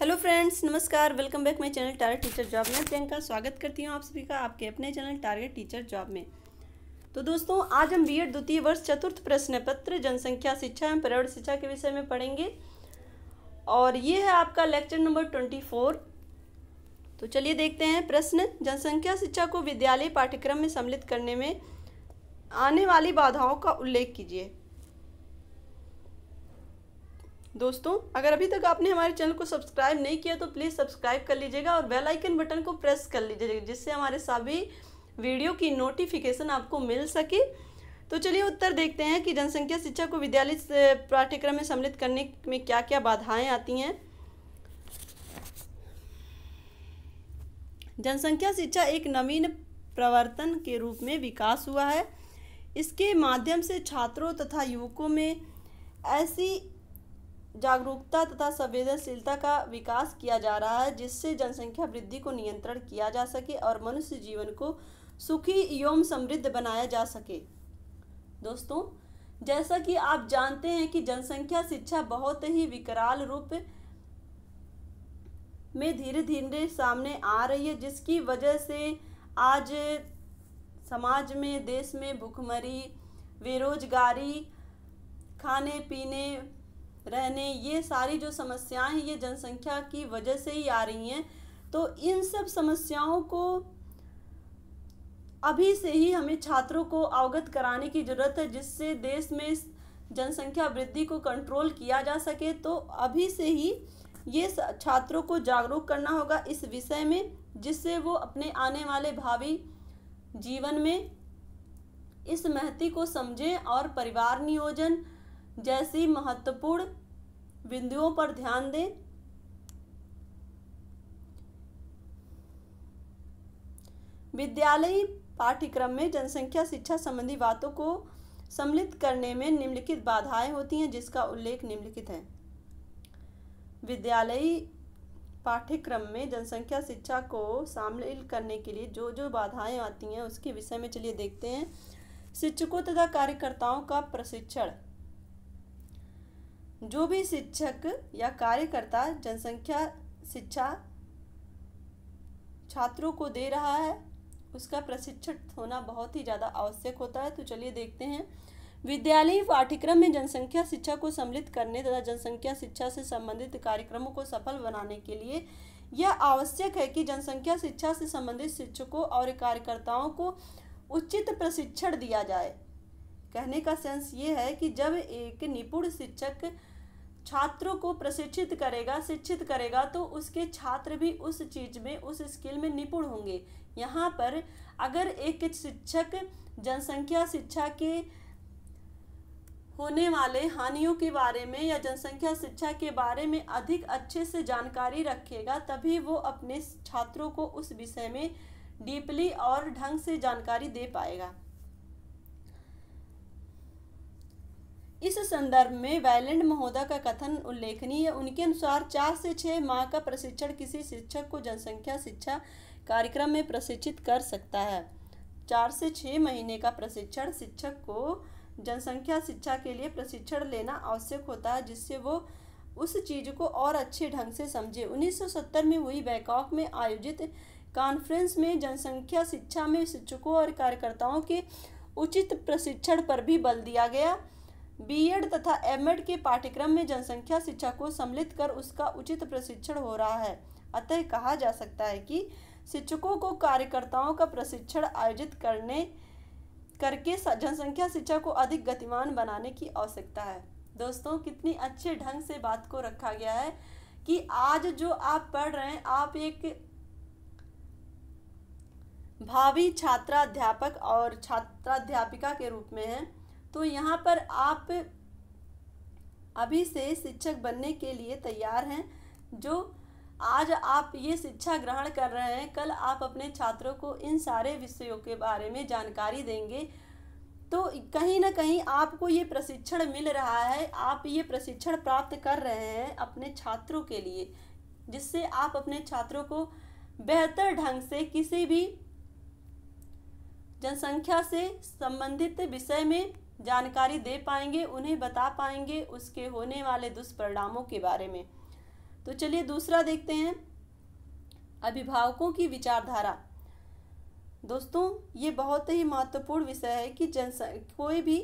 hello friends नमस्कार welcome back मेरे channel target teacher job में प्रियंका स्वागत करती हूँ आप सभी का आपके अपने चैनल टारगेट टीचर जॉब में तो दोस्तों आज हम बीएड द्वितीय वर्ष चतुर्थ प्रश्न पत्र जनसंख्या शिक्षा एवं पर्यावरण शिक्षा के विषय में पढ़ेंगे और ये है आपका लेक्चर नंबर ट्वेंटी फोर तो चलिए देखते हैं प्रश्न जनसंख्या शिक्षा को विद्यालय पाठ्यक्रम में सम्मिलित करने में आने वाली बाधाओं का उल्लेख कीजिए दोस्तों अगर अभी तक आपने हमारे चैनल को सब्सक्राइब नहीं किया तो प्लीज़ सब्सक्राइब कर लीजिएगा और बेल आइकन बटन को प्रेस कर लीजिएगा जिससे हमारे सभी वीडियो की नोटिफिकेशन आपको मिल सके तो चलिए उत्तर देखते हैं कि जनसंख्या शिक्षा को विद्यालय पाठ्यक्रम में सम्मिलित करने में क्या क्या बाधाएं आती हैं जनसंख्या शिक्षा एक नवीन प्रवर्तन के रूप में विकास हुआ है इसके माध्यम से छात्रों तथा युवकों में ऐसी जागरूकता तथा संवेदनशीलता का विकास किया जा रहा है जिससे जनसंख्या वृद्धि को नियंत्रण किया जा सके और मनुष्य जीवन को सुखी एवं समृद्ध बनाया जा सके दोस्तों जैसा कि आप जानते हैं कि जनसंख्या शिक्षा बहुत ही विकराल रूप में धीरे धीरे सामने आ रही है जिसकी वजह से आज समाज में देश में भूखमरी बेरोजगारी खाने पीने रहने ये सारी जो समस्याएं ये जनसंख्या की वजह से ही आ रही हैं तो इन सब समस्याओं को अभी से ही हमें छात्रों को अवगत कराने की ज़रूरत है जिससे देश में जनसंख्या वृद्धि को कंट्रोल किया जा सके तो अभी से ही ये छात्रों को जागरूक करना होगा इस विषय में जिससे वो अपने आने वाले भावी जीवन में इस महती को समझें और परिवार नियोजन जैसी महत्वपूर्ण बिंदुओं पर ध्यान दें विद्यालयी पाठ्यक्रम में जनसंख्या शिक्षा संबंधी बातों को सम्मिलित करने में निम्नलिखित बाधाएं होती हैं जिसका उल्लेख निम्नलिखित है विद्यालयी पाठ्यक्रम में जनसंख्या शिक्षा को शामिल करने के लिए जो जो बाधाएं आती हैं उसके विषय में चलिए देखते हैं शिक्षकों तथा कार्यकर्ताओं का प्रशिक्षण जो भी शिक्षक या कार्यकर्ता जनसंख्या शिक्षा छात्रों को दे रहा है उसका प्रशिक्षित होना बहुत ही ज़्यादा आवश्यक होता है तो चलिए देखते हैं विद्यालयी पाठ्यक्रम में जनसंख्या शिक्षा को सम्मिलित करने तथा जनसंख्या शिक्षा से संबंधित कार्यक्रमों को सफल बनाने के लिए यह आवश्यक है कि जनसंख्या शिक्षा से संबंधित शिक्षकों और कार्यकर्ताओं को उचित प्रशिक्षण दिया जाए कहने का सेंस ये है कि जब एक निपुण शिक्षक छात्रों को प्रशिक्षित करेगा शिक्षित करेगा तो उसके छात्र भी उस चीज़ में उस स्किल में निपुण होंगे यहाँ पर अगर एक शिक्षक जनसंख्या शिक्षा के होने वाले हानियों के बारे में या जनसंख्या शिक्षा के बारे में अधिक अच्छे से जानकारी रखेगा तभी वो अपने छात्रों को उस विषय में डीपली और ढंग से जानकारी दे पाएगा इस संदर्भ में वायलैंड महोदय का कथन उल्लेखनीय है उनके अनुसार चार से छः माह का प्रशिक्षण किसी शिक्षक को जनसंख्या शिक्षा कार्यक्रम में प्रशिक्षित कर सकता है चार से छः महीने का प्रशिक्षण शिक्षक को जनसंख्या शिक्षा के लिए प्रशिक्षण लेना आवश्यक होता है जिससे वो उस चीज़ को और अच्छे ढंग से समझे 1970 में हुई बैकॉक में आयोजित कॉन्फ्रेंस में जनसंख्या शिक्षा में शिक्षकों और कार्यकर्ताओं के उचित प्रशिक्षण पर भी बल दिया गया बीएड तथा एमएड के पाठ्यक्रम में जनसंख्या शिक्षा को सम्मिलित कर उसका उचित प्रशिक्षण हो रहा है अतः कहा जा सकता है कि शिक्षकों को कार्यकर्ताओं का प्रशिक्षण आयोजित करने करके जनसंख्या शिक्षा को अधिक गतिमान बनाने की आवश्यकता है दोस्तों कितनी अच्छे ढंग से बात को रखा गया है कि आज जो आप पढ़ रहे हैं आप एक भावी छात्राध्यापक और छात्राध्यापिका के रूप में हैं तो यहाँ पर आप अभी से शिक्षक बनने के लिए तैयार हैं जो आज आप ये शिक्षा ग्रहण कर रहे हैं कल आप अपने छात्रों को इन सारे विषयों के बारे में जानकारी देंगे तो कहीं ना कहीं आपको ये प्रशिक्षण मिल रहा है आप ये प्रशिक्षण प्राप्त कर रहे हैं अपने छात्रों के लिए जिससे आप अपने छात्रों को बेहतर ढंग से किसी भी जनसंख्या से संबंधित विषय में जानकारी दे पाएंगे उन्हें बता पाएंगे उसके होने वाले दुष्परिणामों के बारे में तो चलिए दूसरा देखते हैं अभिभावकों की विचारधारा दोस्तों ये बहुत ही महत्वपूर्ण विषय है कि जनसंख्या कोई भी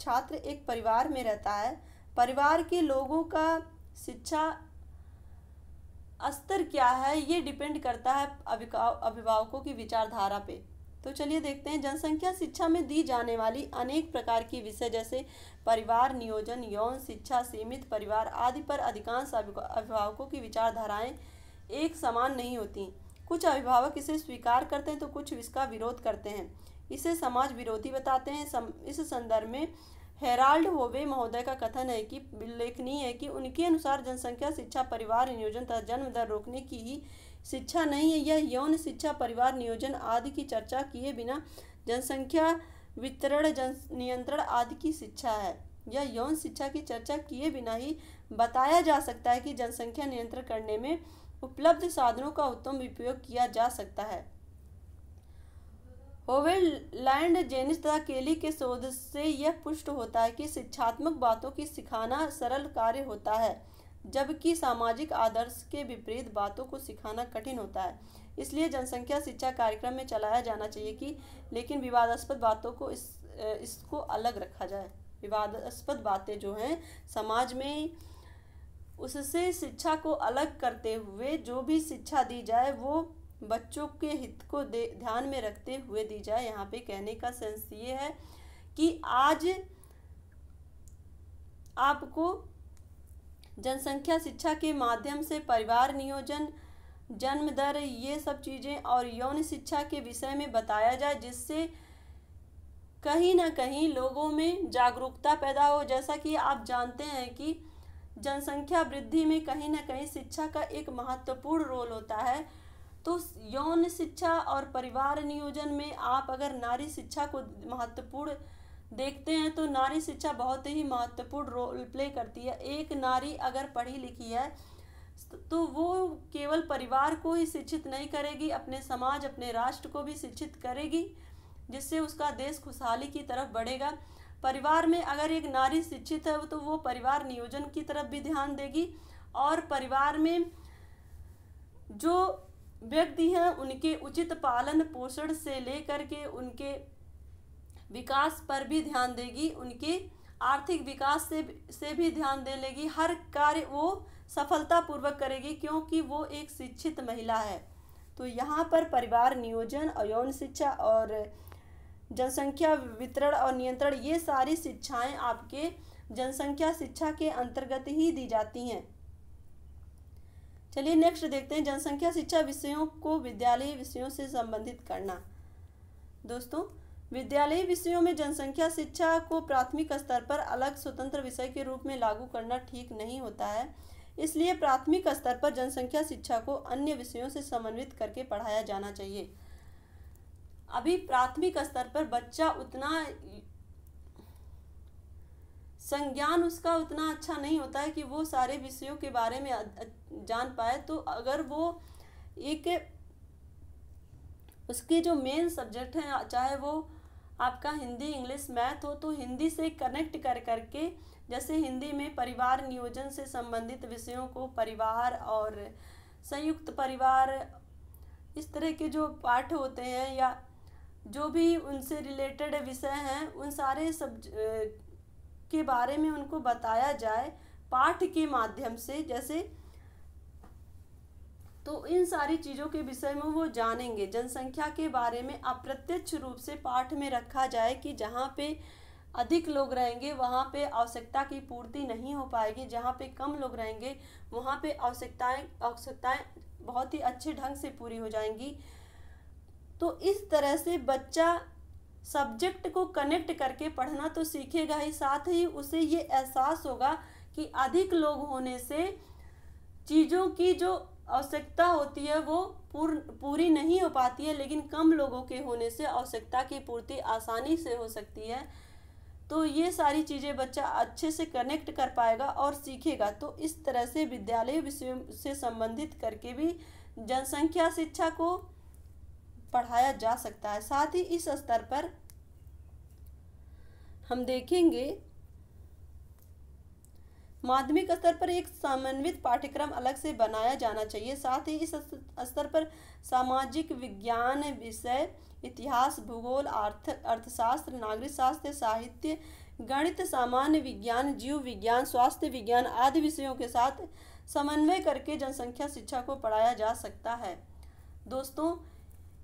छात्र एक परिवार में रहता है परिवार के लोगों का शिक्षा स्तर क्या है ये डिपेंड करता है अभिभावकों की विचारधारा पे तो चलिए देखते हैं जनसंख्या शिक्षा में दी जाने वाली अनेक प्रकार की विषय जैसे परिवार नियोजन यौन शिक्षा सीमित परिवार आदि पर अधिकांश अभिभावकों की विचारधाराएं एक समान नहीं होती कुछ अभिभावक इसे स्वीकार करते हैं तो कुछ इसका विरोध करते हैं इसे समाज विरोधी बताते हैं इस संदर्भ में हेराल्ड होवे महोदय का कथन है कि उल्लेखनीय है कि उनके अनुसार जनसंख्या शिक्षा परिवार नियोजन तथा जन्म दर रोकने की ही शिक्षा नहीं है यह यौन शिक्षा परिवार नियोजन आदि की चर्चा किए बिना जनसंख्या वितरण जन नियंत्रण आदि की शिक्षा है यह यौन शिक्षा की चर्चा किए बिना ही बताया जा सकता है कि जनसंख्या नियंत्रण करने में उपलब्ध साधनों का उत्तम उपयोग किया जा सकता है लैंड जेनिस तथा केली के शोध से यह पुष्ट होता है कि शिक्षात्मक बातों की सिखाना सरल कार्य होता है जबकि सामाजिक आदर्श के विपरीत बातों को सिखाना कठिन होता है इसलिए जनसंख्या शिक्षा कार्यक्रम में चलाया जाना चाहिए कि लेकिन विवादास्पद बातों को इस इसको अलग रखा जाए विवादास्पद बातें जो हैं समाज में उससे शिक्षा को अलग करते हुए जो भी शिक्षा दी जाए वो बच्चों के हित को ध्यान में रखते हुए दी जाए यहाँ पे कहने का सेंस ये है कि आज आपको जनसंख्या शिक्षा के माध्यम से परिवार नियोजन जन्म दर ये सब चीज़ें और यौन शिक्षा के विषय में बताया जाए जिससे कहीं ना कहीं लोगों में जागरूकता पैदा हो जैसा कि आप जानते हैं कि जनसंख्या वृद्धि में कहीं ना कहीं शिक्षा का एक महत्वपूर्ण रोल होता है तो यौन शिक्षा और परिवार नियोजन में आप अगर नारी शिक्षा को महत्वपूर्ण देखते हैं तो नारी शिक्षा बहुत ही महत्वपूर्ण रोल प्ले करती है एक नारी अगर पढ़ी लिखी है तो वो केवल परिवार को ही शिक्षित नहीं करेगी अपने समाज अपने राष्ट्र को भी शिक्षित करेगी जिससे उसका देश खुशहाली की तरफ बढ़ेगा परिवार में अगर एक नारी शिक्षित है तो वो परिवार नियोजन की तरफ भी ध्यान देगी और परिवार में जो व्यक्ति हैं उनके उचित पालन पोषण से लेकर के उनके विकास पर भी ध्यान देगी उनके आर्थिक विकास से से भी ध्यान दे लेगी हर कार्य वो सफलतापूर्वक करेगी क्योंकि वो एक शिक्षित महिला है तो यहाँ पर परिवार नियोजन और यौन शिक्षा और जनसंख्या वितरण और नियंत्रण ये सारी शिक्षाएं आपके जनसंख्या शिक्षा के अंतर्गत ही दी जाती हैं चलिए नेक्स्ट देखते हैं जनसंख्या शिक्षा विषयों को विद्यालयी विषयों से संबंधित करना दोस्तों विद्यालयी विषयों में जनसंख्या शिक्षा को प्राथमिक स्तर पर अलग स्वतंत्र विषय के रूप में लागू करना ठीक नहीं होता है इसलिए प्राथमिक स्तर पर जनसंख्या शिक्षा को अन्य विषयों से समन्वित करके पढ़ाया जाना चाहिए अभी प्राथमिक स्तर पर बच्चा उतना संज्ञान उसका उतना अच्छा नहीं होता है कि वो सारे विषयों के बारे में जान पाए तो अगर वो एक उसके जो मेन सब्जेक्ट हैं चाहे वो आपका हिंदी इंग्लिश मैथ हो तो हिंदी से कनेक्ट कर करके जैसे हिंदी में परिवार नियोजन से संबंधित विषयों को परिवार और संयुक्त परिवार इस तरह के जो पाठ होते हैं या जो भी उनसे रिलेटेड विषय हैं उन सारे सब के बारे में उनको बताया जाए पाठ के माध्यम से जैसे तो इन सारी चीज़ों के विषय में वो जानेंगे जनसंख्या के बारे में अप्रत्यक्ष रूप से पाठ में रखा जाए कि जहाँ पे अधिक लोग रहेंगे वहाँ पे आवश्यकता की पूर्ति नहीं हो पाएगी जहाँ पे कम लोग रहेंगे वहाँ पे आवश्यकताएं आवश्यकताएं बहुत ही अच्छे ढंग से पूरी हो जाएंगी तो इस तरह से बच्चा सब्जेक्ट को कनेक्ट करके पढ़ना तो सीखेगा ही साथ ही उसे ये एहसास होगा कि अधिक लोग होने से चीज़ों की जो आवश्यकता होती है वो पूर्ण पूरी नहीं हो पाती है लेकिन कम लोगों के होने से आवश्यकता की पूर्ति आसानी से हो सकती है तो ये सारी चीज़ें बच्चा अच्छे से कनेक्ट कर पाएगा और सीखेगा तो इस तरह से विद्यालय विषयों से संबंधित करके भी जनसंख्या शिक्षा को पढ़ाया जा सकता है साथ ही इस स्तर पर हम देखेंगे माध्यमिक स्तर पर एक समन्वित पाठ्यक्रम अलग से बनाया जाना चाहिए साथ ही इस स्तर पर सामाजिक विज्ञान विषय इतिहास भूगोल अर्थ अर्थशास्त्र नागरिक शास्त्र साहित्य गणित सामान्य विज्ञान जीव विज्ञान स्वास्थ्य विज्ञान आदि विषयों के साथ समन्वय करके जनसंख्या शिक्षा को पढ़ाया जा सकता है दोस्तों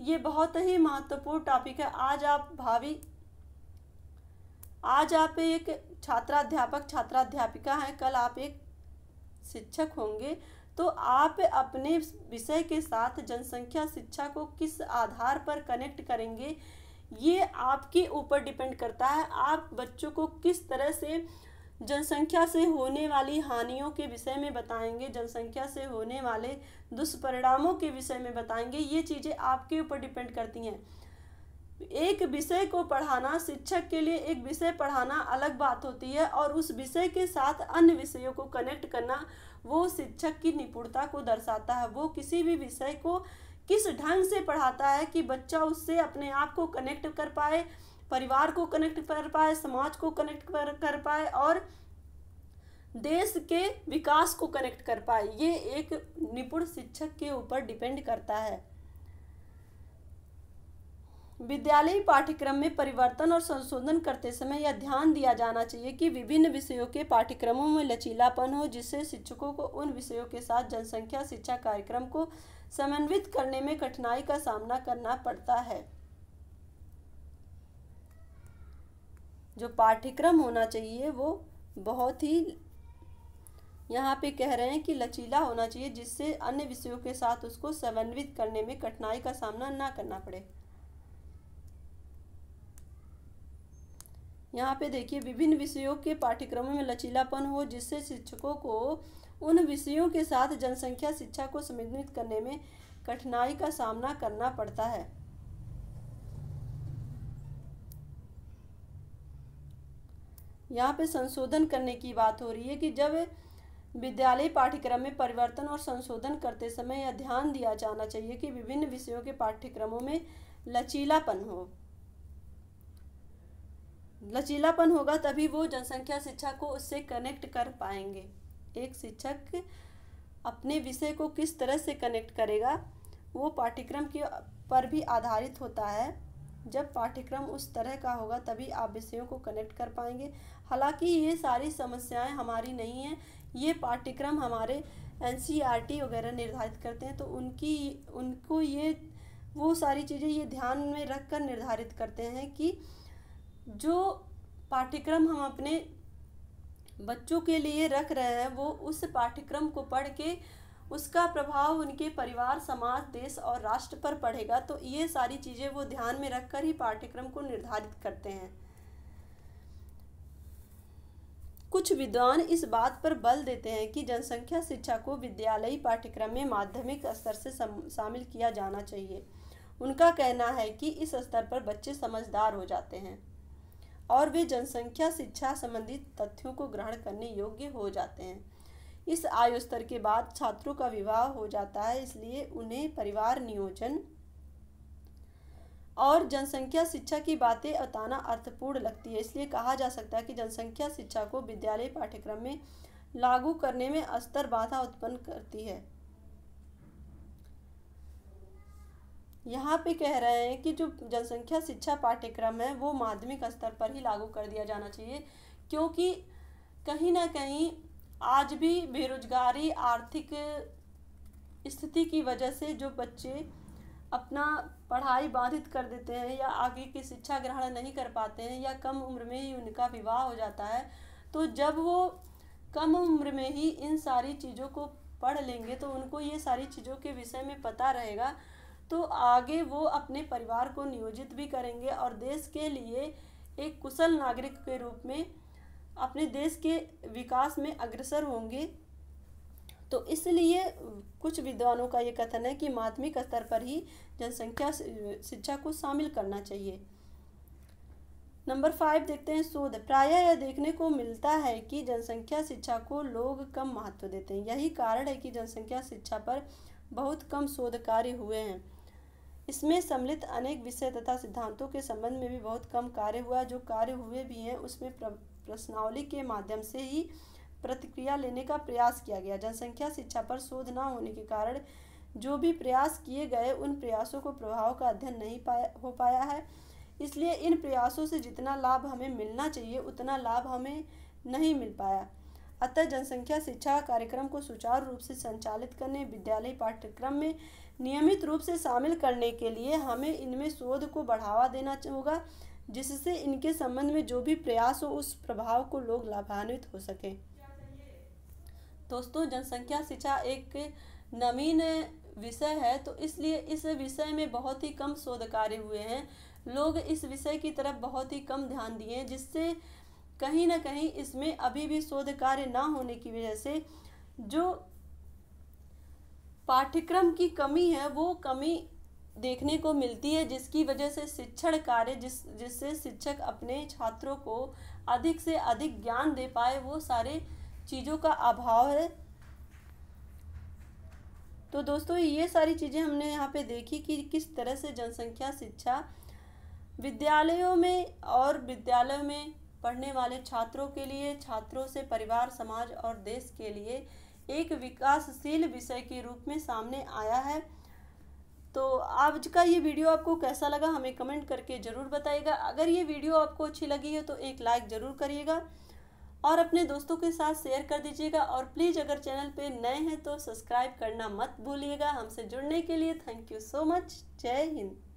ये बहुत ही महत्वपूर्ण टॉपिक है आज आप भावी आज आप एक छात्राध्यापक छात्राध्यापिका हैं कल आप एक शिक्षक होंगे तो आप अपने विषय के साथ जनसंख्या शिक्षा को किस आधार पर कनेक्ट करेंगे ये आपके ऊपर डिपेंड करता है आप बच्चों को किस तरह से जनसंख्या से होने वाली हानियों के विषय में बताएंगे जनसंख्या से होने वाले दुष्परिणामों के विषय में बताएंगे ये चीज़ें आपके ऊपर डिपेंड करती हैं एक विषय को पढ़ाना शिक्षक के लिए एक विषय पढ़ाना अलग बात होती है और उस विषय के साथ अन्य विषयों को कनेक्ट करना वो शिक्षक की निपुणता को दर्शाता है वो किसी भी विषय को किस ढंग से पढ़ाता है कि बच्चा उससे अपने आप को कनेक्ट कर पाए परिवार को कनेक्ट कर पाए समाज को कनेक्ट कर, कर पाए और देश के विकास को कनेक्ट कर पाए ये एक निपुण शिक्षक के ऊपर डिपेंड करता है विद्यालयी पाठ्यक्रम में परिवर्तन और संशोधन करते समय यह ध्यान दिया जाना चाहिए कि विभिन्न विषयों के पाठ्यक्रमों में लचीलापन हो जिससे शिक्षकों को उन विषयों के साथ जनसंख्या शिक्षा कार्यक्रम को समन्वित करने में कठिनाई का सामना करना पड़ता है जो पाठ्यक्रम होना चाहिए वो बहुत ही यहाँ पे कह रहे हैं कि लचीला होना चाहिए जिससे अन्य विषयों के साथ उसको समन्वित करने में कठिनाई का सामना ना करना पड़े यहाँ पे देखिए विभिन्न विषयों के पाठ्यक्रमों में लचीलापन हो जिससे शिक्षकों को उन विषयों के साथ जनसंख्या शिक्षा को समन्वित करने में कठिनाई का सामना करना पड़ता है यहाँ पे संशोधन करने की बात हो रही है कि जब विद्यालय पाठ्यक्रम में परिवर्तन और संशोधन करते समय यह ध्यान दिया जाना चाहिए कि विभिन्न विषयों के पाठ्यक्रमों में लचीलापन हो लचीलापन होगा तभी वो जनसंख्या शिक्षा को उससे कनेक्ट कर पाएंगे एक शिक्षक अपने विषय को किस तरह से कनेक्ट करेगा वो पाठ्यक्रम के पर भी आधारित होता है जब पाठ्यक्रम उस तरह का होगा तभी आप विषयों को कनेक्ट कर पाएंगे हालांकि ये सारी समस्याएं हमारी नहीं हैं ये पाठ्यक्रम हमारे एन e वगैरह निर्धारित करते हैं तो उनकी उनको ये वो सारी चीज़ें ये ध्यान में रख कर निर्धारित करते हैं कि जो पाठ्यक्रम हम अपने बच्चों के लिए रख रहे हैं वो उस पाठ्यक्रम को पढ़ के उसका प्रभाव उनके परिवार समाज देश और राष्ट्र पर पड़ेगा तो ये सारी चीज़ें वो ध्यान में रखकर ही पाठ्यक्रम को निर्धारित करते हैं कुछ विद्वान इस बात पर बल देते हैं कि जनसंख्या शिक्षा को विद्यालयी पाठ्यक्रम में माध्यमिक स्तर से शामिल किया जाना चाहिए उनका कहना है कि इस स्तर पर बच्चे समझदार हो जाते हैं और वे जनसंख्या शिक्षा संबंधित तथ्यों को ग्रहण करने योग्य हो जाते हैं इस आयु स्तर के बाद छात्रों का विवाह हो जाता है इसलिए उन्हें परिवार नियोजन और जनसंख्या शिक्षा की बातें बताना अर्थपूर्ण लगती है इसलिए कहा जा सकता है कि जनसंख्या शिक्षा को विद्यालय पाठ्यक्रम में लागू करने में अस्तर बाधा उत्पन्न करती है यहाँ पे कह रहे हैं कि जो जनसंख्या शिक्षा पाठ्यक्रम है वो माध्यमिक स्तर पर ही लागू कर दिया जाना चाहिए क्योंकि कहीं ना कहीं आज भी बेरोजगारी आर्थिक स्थिति की वजह से जो बच्चे अपना पढ़ाई बाधित कर देते हैं या आगे की शिक्षा ग्रहण नहीं कर पाते हैं या कम उम्र में ही उनका विवाह हो जाता है तो जब वो कम उम्र में ही इन सारी चीज़ों को पढ़ लेंगे तो उनको ये सारी चीज़ों के विषय में पता रहेगा तो आगे वो अपने परिवार को नियोजित भी करेंगे और देश के लिए एक कुशल नागरिक के रूप में अपने देश के विकास में अग्रसर होंगे तो इसलिए कुछ विद्वानों का ये कथन है कि माध्यमिक स्तर पर ही जनसंख्या शिक्षा को शामिल करना चाहिए नंबर फाइव देखते हैं शोध प्रायः यह देखने को मिलता है कि जनसंख्या शिक्षा को लोग कम महत्व देते हैं यही कारण है कि जनसंख्या शिक्षा पर बहुत कम शोध कार्य हुए हैं इसमें सम्मिलित अनेक विषय तथा सिद्धांतों के संबंध में भी बहुत कम कार्य हुआ जो कार्य हुए भी हैं उसमें प्रश्नावली के माध्यम से ही प्रतिक्रिया लेने का प्रयास किया गया जनसंख्या शिक्षा पर शोध न होने के कारण जो भी प्रयास किए गए उन प्रयासों को प्रभाव का अध्ययन नहीं पाया हो पाया है इसलिए इन प्रयासों से जितना लाभ हमें मिलना चाहिए उतना लाभ हमें नहीं मिल पाया अतः जनसंख्या शिक्षा कार्यक्रम को सुचारू रूप से संचालित करने विद्यालय पाठ्यक्रम में नियमित रूप से शामिल करने के लिए हमें इनमें शोध को बढ़ावा देना होगा जिससे इनके संबंध में जो भी प्रयास हो उस प्रभाव को लोग लाभान्वित हो सके दोस्तों जनसंख्या शिक्षा एक नवीन विषय है तो इसलिए इस विषय में बहुत ही कम शोध कार्य हुए हैं लोग इस विषय की तरफ बहुत ही कम ध्यान दिए हैं जिससे कहीं ना कहीं इसमें अभी भी शोध कार्य ना होने की वजह से जो पाठ्यक्रम की कमी है वो कमी देखने को मिलती है जिसकी वजह से शिक्षण कार्य जिस जिससे शिक्षक अपने छात्रों को अधिक से अधिक ज्ञान दे पाए वो सारे चीज़ों का अभाव है तो दोस्तों ये सारी चीज़ें हमने यहाँ पे देखी कि किस तरह से जनसंख्या शिक्षा विद्यालयों में और विद्यालयों में पढ़ने वाले छात्रों के लिए छात्रों से परिवार समाज और देश के लिए एक विकासशील विषय के रूप में सामने आया है तो आज का ये वीडियो आपको कैसा लगा हमें कमेंट करके ज़रूर बताइएगा अगर ये वीडियो आपको अच्छी लगी है तो एक लाइक ज़रूर करिएगा और अपने दोस्तों के साथ शेयर कर दीजिएगा और प्लीज़ अगर चैनल पे नए हैं तो सब्सक्राइब करना मत भूलिएगा हमसे जुड़ने के लिए थैंक यू सो मच जय हिंद